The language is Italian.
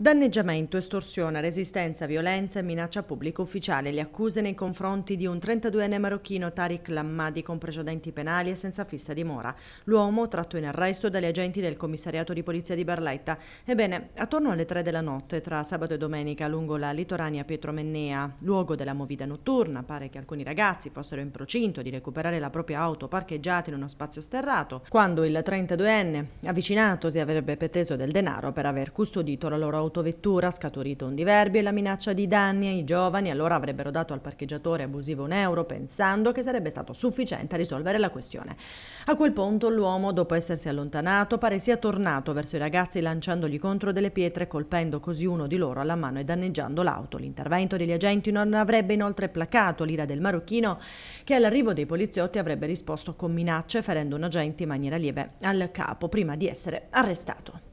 Danneggiamento, estorsione, resistenza, violenza e minaccia pubblico ufficiale. Le accuse nei confronti di un 32enne marocchino Tariq Lammadi con precedenti penali e senza fissa dimora. L'uomo tratto in arresto dagli agenti del commissariato di polizia di Barletta. Ebbene, attorno alle 3 della notte, tra sabato e domenica, lungo la litorania Pietromennea, luogo della movida notturna, pare che alcuni ragazzi fossero in procinto di recuperare la propria auto parcheggiata in uno spazio sterrato, quando il 32enne, avvicinatosi, avrebbe preteso del denaro per aver custodito la loro auto un'autovettura, scaturito un diverbio e la minaccia di danni ai giovani, allora avrebbero dato al parcheggiatore abusivo un euro pensando che sarebbe stato sufficiente a risolvere la questione. A quel punto l'uomo, dopo essersi allontanato, pare sia tornato verso i ragazzi lanciandogli contro delle pietre, colpendo così uno di loro alla mano e danneggiando l'auto. L'intervento degli agenti non avrebbe inoltre placato l'ira del marocchino che all'arrivo dei poliziotti avrebbe risposto con minacce ferendo un agente in maniera lieve al capo prima di essere arrestato.